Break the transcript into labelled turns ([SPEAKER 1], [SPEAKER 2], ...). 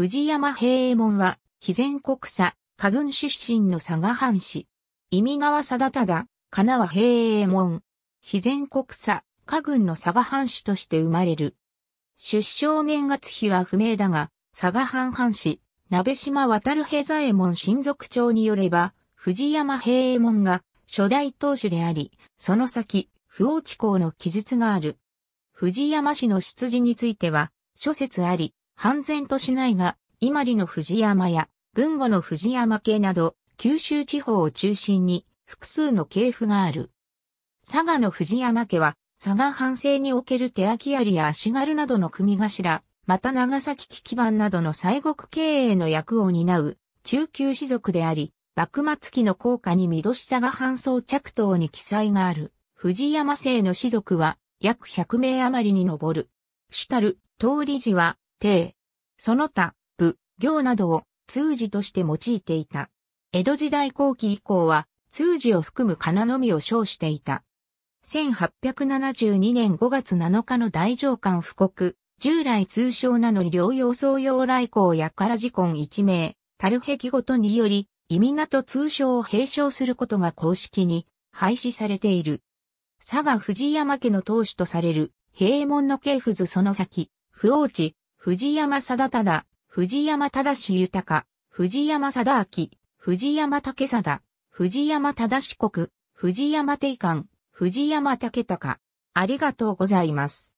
[SPEAKER 1] 藤山平右衛門は、肥前国佐、家軍出身の佐賀藩士。意味川貞忠、金は平右衛門。肥前国佐、家軍の佐賀藩士として生まれる。出生年月日は不明だが、佐賀藩藩士、鍋島渡平左衛門親族長によれば、藤山平右衛門が初代当主であり、その先、不落地公の記述がある。藤山氏の出自については、諸説あり、半然としないが、伊万里の藤山や、豊後の藤山系など、九州地方を中心に複数の系譜がある。佐賀の藤山家は、佐賀藩政における手あ槍や足軽などの組頭、また長崎機機版などの西国経営の役を担う中級士族であり、幕末期の効果にど戸佐賀藩装着等に記載がある。藤山姓の士族は約100名余りに上る。主たる通り寺は帝、その他、部、行などを通詞として用いていた。江戸時代後期以降は、通詞を含む仮名のみを称していた。1872年5月7日の大上官布告、従来通称なのに療養総用来光やから事根一名、樽壁ごとにより、意味なと通称を併称することが公式に廃止されている。佐賀藤山家の当主とされる、平門の系図その先、不王地、藤山貞忠、藤山忠豊、藤山貞明、藤山武貞、藤山忠国、藤山定官、藤山武隆。ありがとうございます。